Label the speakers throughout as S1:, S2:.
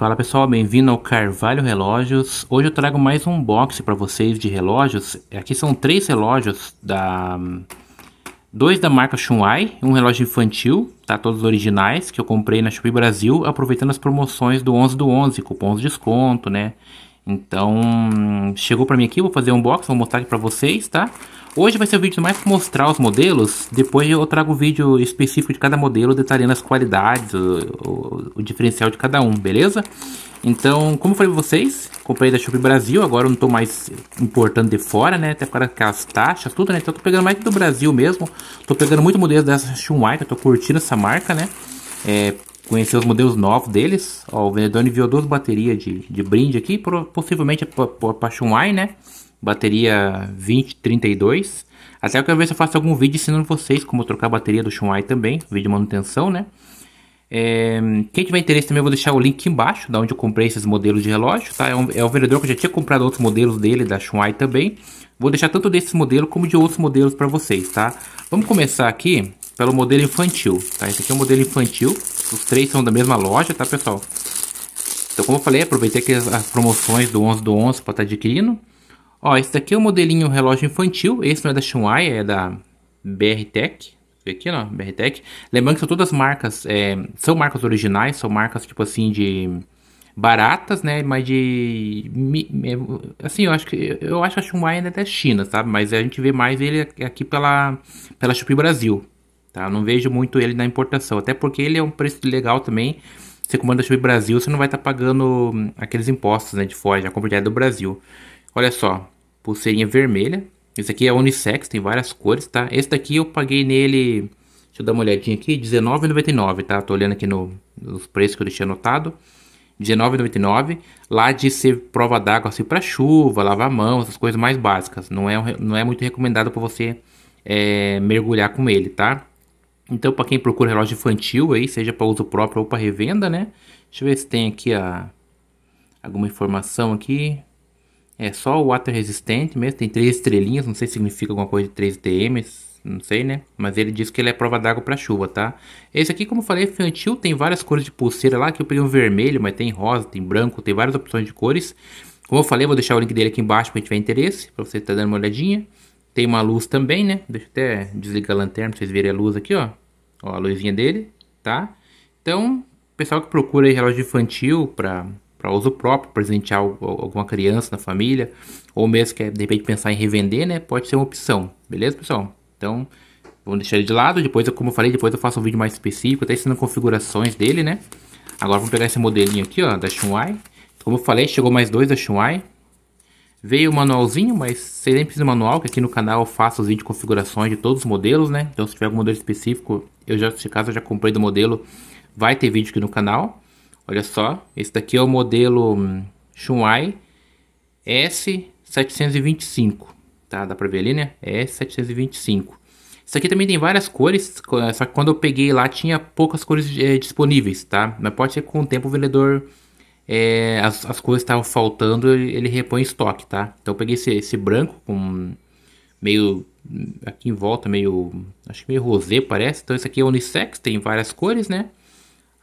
S1: Fala pessoal, bem-vindo ao Carvalho Relógios. Hoje eu trago mais um box para vocês de relógios. Aqui são três relógios da dois da marca Shunwai, um relógio infantil, tá todos originais que eu comprei na Shopee Brasil, aproveitando as promoções do 11 do 11, cupons de desconto, né? Então, chegou para mim aqui, vou fazer um unboxing, vou mostrar aqui para vocês, tá? Hoje vai ser o vídeo mais para mostrar os modelos, depois eu trago o um vídeo específico de cada modelo, detalhando as qualidades, o, o, o diferencial de cada um, beleza? Então, como falei pra vocês, comprei da Shopee Brasil, agora eu não tô mais importando de fora, né? Até para as taxas, tudo, né? Então eu tô pegando mais do Brasil mesmo, tô pegando muito modelos dessa que eu tô curtindo essa marca, né? É, conhecer os modelos novos deles. Ó, o vendedor enviou duas baterias de, de brinde aqui, possivelmente para Chunwai, né? Bateria 2032. Até eu quero ver se eu faço algum vídeo ensinando vocês como trocar a bateria do Chunwai também, vídeo de manutenção, né? É, quem tiver interesse também, eu vou deixar o link embaixo, da onde eu comprei esses modelos de relógio, tá? É um, é um vendedor que eu já tinha comprado outros modelos dele, da Chunwai também. Vou deixar tanto desse modelo como de outros modelos para vocês, tá? Vamos começar aqui pelo modelo infantil, tá? Esse aqui é o um modelo infantil, os três são da mesma loja, tá, pessoal? Então, como eu falei, aproveitei aqui as, promoções do 11 do 11 para estar tá adquirindo. Ó, esse daqui é o um modelinho relógio infantil. Esse não é da Shanghai, é da BR Tech. Aqui, ó, BR Tech. Lembrando que são todas marcas, é, são marcas originais, são marcas tipo assim de baratas, né? Mas de é, assim, eu acho que eu acho que a Shanghai ainda é da China, sabe? Mas a gente vê mais ele aqui pela pela Shopee Brasil. Tá? Eu não vejo muito ele na importação, até porque ele é um preço legal também. Você comanda chuva Brasil, você não vai estar tá pagando hum, aqueles impostos né, de fora, já compra do Brasil. Olha só, pulseirinha vermelha. Esse aqui é unissex, tem várias cores, tá? Esse daqui eu paguei nele, deixa eu dar uma olhadinha aqui, R$19,99, tá? Tô olhando aqui no, nos preços que eu deixei anotado. R$19,99, lá de ser prova d'água assim para chuva, lavar a mão, essas coisas mais básicas. Não é, não é muito recomendado para você é, mergulhar com ele, tá? Então, para quem procura relógio infantil aí, seja para uso próprio ou para revenda, né? Deixa eu ver se tem aqui a alguma informação aqui. É só o water resistente mesmo, tem três estrelinhas, não sei se significa alguma coisa de 3 DM, não sei, né? Mas ele diz que ele é prova d'água para chuva, tá? Esse aqui, como eu falei, infantil, tem várias cores de pulseira lá, que eu peguei um vermelho, mas tem rosa, tem branco, tem várias opções de cores. Como eu falei, vou deixar o link dele aqui embaixo para quem tiver interesse, para você estar tá dando uma olhadinha. Tem uma luz também, né? Deixa eu até desligar a lanterna pra vocês verem a luz aqui, ó. Ó, a luzinha dele, tá? Então, pessoal que procura aí relógio infantil pra, pra uso próprio, presentear alguma criança na família, ou mesmo que de repente pensar em revender, né? Pode ser uma opção, beleza, pessoal? Então, vamos deixar ele de lado. Depois, como eu falei, depois eu faço um vídeo mais específico, até ensinando configurações dele, né? Agora vamos pegar esse modelinho aqui, ó, da Shunwai. Como eu falei, chegou mais dois da Shunwai. Veio o manualzinho, mas você nem precisa do manual, que aqui no canal eu faço os vídeos de configurações de todos os modelos, né? Então se tiver algum modelo específico, eu já, se caso eu já comprei do modelo, vai ter vídeo aqui no canal. Olha só, esse daqui é o modelo Shunwai S725, tá? Dá pra ver ali, né? S725. Isso aqui também tem várias cores, só que quando eu peguei lá tinha poucas cores é, disponíveis, tá? Mas pode ser que com o tempo o vendedor é, as, as coisas estavam faltando, ele, ele repõe estoque, tá? Então eu peguei esse, esse branco com meio aqui em volta meio acho que meio rosé parece então esse aqui é unissex tem várias cores né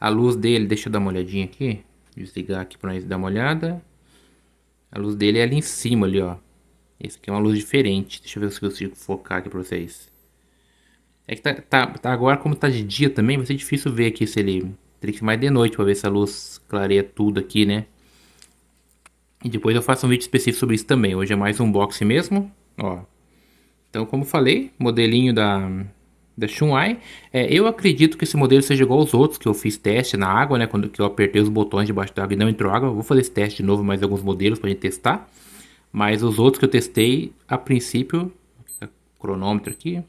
S1: a luz dele deixa eu dar uma olhadinha aqui desligar aqui para nós dar uma olhada a luz dele é ali em cima ali ó esse aqui é uma luz diferente deixa eu ver se eu consigo focar aqui para vocês é que tá, tá, tá, agora como tá de dia também vai ser difícil ver aqui se ele Teria que ser mais de noite para ver se a luz clareia tudo aqui, né? E depois eu faço um vídeo específico sobre isso também. Hoje é mais um unboxing mesmo, ó. Então, como falei, modelinho da, da Shunai. É, eu acredito que esse modelo seja igual aos outros que eu fiz teste na água, né? Quando eu apertei os botões debaixo da água e não entrou água. vou fazer esse teste de novo, mais alguns modelos para gente testar. Mas os outros que eu testei, a princípio, tá, cronômetro aqui,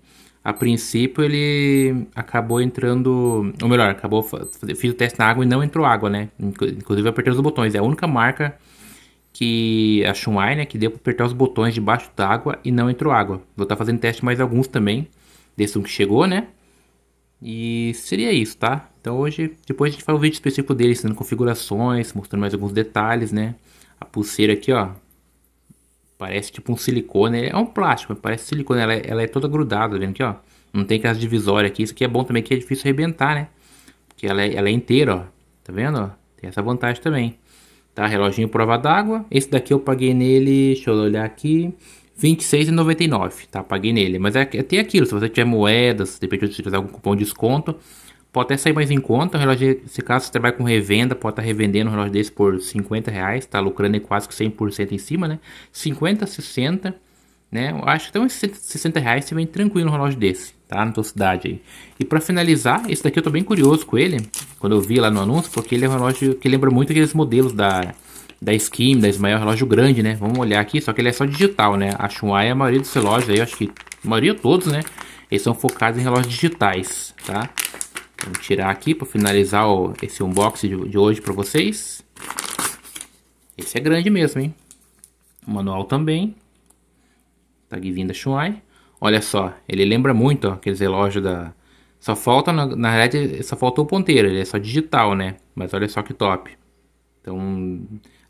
S1: a princípio ele acabou entrando, ou melhor, acabou fiz o teste na água e não entrou água, né? Inclusive eu apertei os botões, é a única marca que a Shumai, né, que deu para apertar os botões debaixo d'água e não entrou água. Vou estar tá fazendo teste mais alguns também, desse um que chegou, né? E seria isso, tá? Então hoje, depois a gente faz um vídeo específico dele, ensinando configurações, mostrando mais alguns detalhes, né? A pulseira aqui, ó, Parece tipo um silicone. É um plástico, parece silicone. Ela, é, ela é toda grudada, tá vendo aqui, ó. Não tem aquelas divisórias aqui. Isso aqui é bom também, que é difícil arrebentar, né? Porque ela é, ela é inteira, ó. Tá vendo? Tem essa vantagem também. Tá? Reloginho prova d'água. Esse daqui eu paguei nele, deixa eu olhar aqui. R$26,99, tá? Paguei nele. Mas é, é, tem aquilo, se você tiver moedas, depende de você utilizar algum cupom de desconto, Pode até sair mais em conta, um relógio, se caso você trabalha com revenda, pode estar tá revendendo um relógio desse por 50 reais, tá lucrando quase que 100% em cima, né? 50, 60, né? Eu acho que até uns 60 reais você vem tranquilo um relógio desse, tá? Na tua cidade aí. E para finalizar, esse daqui eu tô bem curioso com ele, quando eu vi lá no anúncio, porque ele é um relógio que lembra muito aqueles modelos da da Skim, da Ismael, é relógio grande, né? Vamos olhar aqui, só que ele é só digital, né? A é a maioria dos relógios aí, acho que a maioria todos, né? Eles são focados em relógios digitais, tá? Vamos tirar aqui para finalizar esse unboxing de, hoje para vocês. Esse é grande mesmo, hein? O manual também. Tá vindo vinda Shuai. Olha só, ele lembra muito ó, aqueles relógios da... Só falta, na, na realidade, só faltou o ponteiro, ele é só digital, né? Mas olha só que top. Então,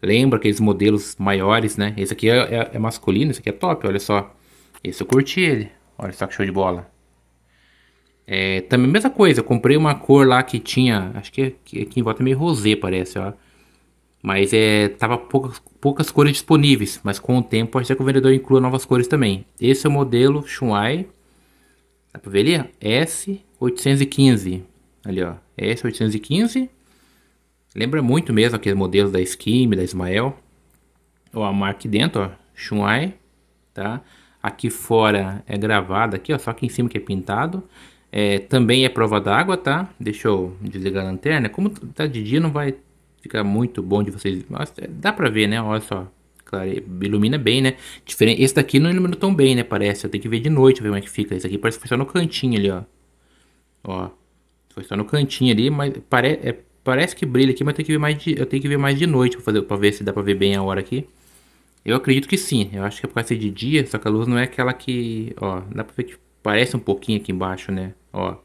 S1: lembra aqueles modelos maiores, né? Esse aqui é, é, é masculino, esse aqui é top, olha só. Esse eu curti ele. Olha só que show de bola. É, também mesma coisa, comprei uma cor lá que tinha, acho que é, é aqui em volta é meio rosé, parece, ó. Mas é, tava poucas, poucas cores disponíveis, mas com o tempo pode ser que o vendedor inclua novas cores também. Esse é o modelo Shunai, dá pra ver ali? S815, ali ó, S815. Lembra muito mesmo aqueles modelos da Skim, da Ismael. Ó, a marca aqui dentro, ó, Shunai, tá? Aqui fora é gravado aqui, ó, só que em cima que é pintado. É, também é prova d'água, tá? Deixa eu desligar a lanterna. Como tá de dia, não vai ficar muito bom de vocês. Nossa, é, dá pra ver, né? Olha só. Claro, ilumina bem, né? Diferente, esse daqui não ilumina tão bem, né? Parece. Eu tenho que ver de noite, ver como é que fica. Esse aqui parece que foi só no cantinho ali, ó. Ó. Foi só no cantinho ali, mas pare, é, parece que brilha aqui, mas eu tenho que ver mais de, eu tenho que ver mais de noite pra, fazer, pra ver se dá pra ver bem a hora aqui. Eu acredito que sim. Eu acho que é por causa de dia, só que a luz não é aquela que. Ó, dá pra ver que Parece um pouquinho aqui embaixo, né? Ó.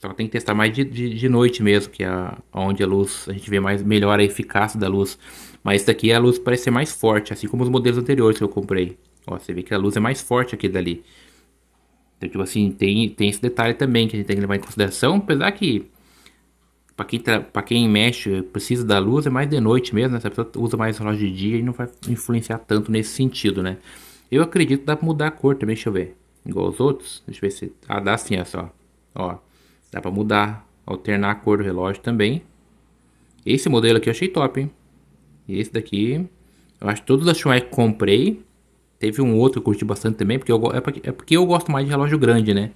S1: Só tem que testar mais de, de, de noite mesmo, que é a, onde a luz, a gente vê mais melhor a eficácia da luz. Mas esse daqui a luz parece ser mais forte, assim como os modelos anteriores que eu comprei. Ó, você vê que a luz é mais forte aqui dali. Então, tipo assim, tem, tem esse detalhe também que a gente tem que levar em consideração, apesar que para quem, pra quem mexe, precisa da luz, é mais de noite mesmo, né? Se a pessoa usa mais relógio de dia e não vai influenciar tanto nesse sentido, né? Eu acredito que dá pra mudar a cor também, deixa eu ver igual aos outros. Deixa eu ver se. Ah, dá sim, essa, ó. ó. Dá pra mudar, alternar a cor do relógio também. Esse modelo aqui eu achei top, hein? E esse daqui, eu acho que todos da Xiaomi que comprei. Teve um outro que eu curti bastante também, porque eu, é, porque, é porque eu gosto mais de relógio grande, né?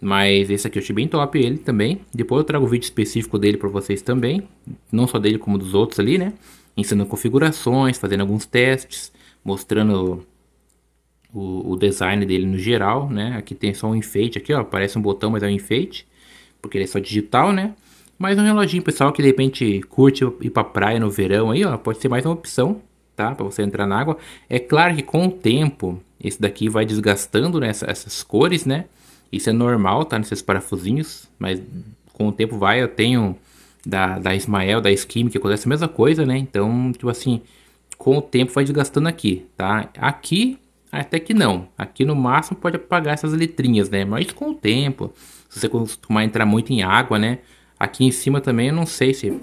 S1: Mas esse aqui eu achei bem top ele também. Depois eu trago o um vídeo específico dele para vocês também. Não só dele, como dos outros ali, né? Ensinando configurações, fazendo alguns testes, mostrando o, o, design dele no geral, né? Aqui tem só um enfeite aqui, ó, parece um botão, mas é um enfeite, porque ele é só digital, né? Mas um reloginho pessoal que de repente curte ir pra praia no verão aí, ó, pode ser mais uma opção, tá? Para você entrar na água. É claro que com o tempo esse daqui vai desgastando né, essa, essas cores, né? Isso é normal, tá? Nesses parafusinhos, mas com o tempo vai, eu tenho da, da Ismael, da Skim, que acontece a mesma coisa, né? Então, tipo assim, com o tempo vai desgastando aqui, tá? Aqui até que não. Aqui no máximo pode apagar essas letrinhas, né? Mas com o tempo, se você costumar entrar muito em água, né? Aqui em cima também eu não sei se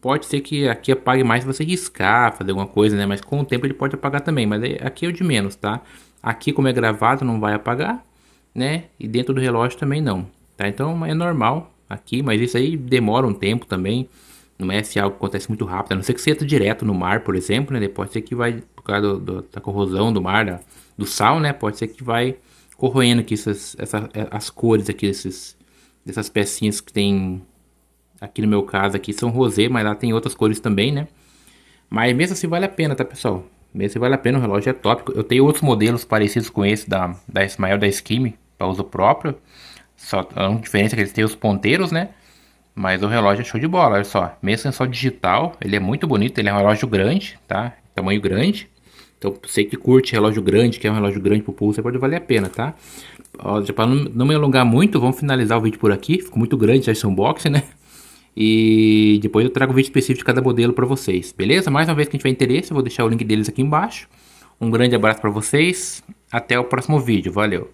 S1: pode ser que aqui apague mais se você riscar, fazer alguma coisa, né? Mas com o tempo ele pode apagar também, mas é, aqui é o de menos, tá? Aqui como é gravado não vai apagar, né? E dentro do relógio também não, tá? Então é normal aqui, mas isso aí demora um tempo também não é se algo acontece muito rápido, a não ser que você entra direto no mar, por exemplo, né? Pode ser que vai, por causa do, do, da corrosão do mar, da, do sal, né? Pode ser que vai corroendo aqui essas, é, as cores aqui desses, dessas pecinhas que tem aqui no meu caso aqui são rosé, mas lá tem outras cores também, né? Mas mesmo assim vale a pena, tá pessoal? Mesmo assim vale a pena, o relógio é top. Eu tenho outros modelos parecidos com esse da, da da Skime, para uso próprio. Só a única diferença é que eles têm os ponteiros, né? Mas o relógio é show de bola, olha só. Meio sensor digital, ele é muito bonito, ele é um relógio grande, tá? Tamanho grande. Então, você que curte relógio grande, que é um relógio grande pro pulso, pode valer a pena, tá? Para não, não me alongar muito, vamos finalizar o vídeo por aqui. Ficou muito grande já esse unboxing, né? E depois eu trago o vídeo específico de cada modelo para vocês, beleza? Mais uma vez, quem tiver interesse, eu vou deixar o link deles aqui embaixo. Um grande abraço para vocês. Até o próximo vídeo. Valeu!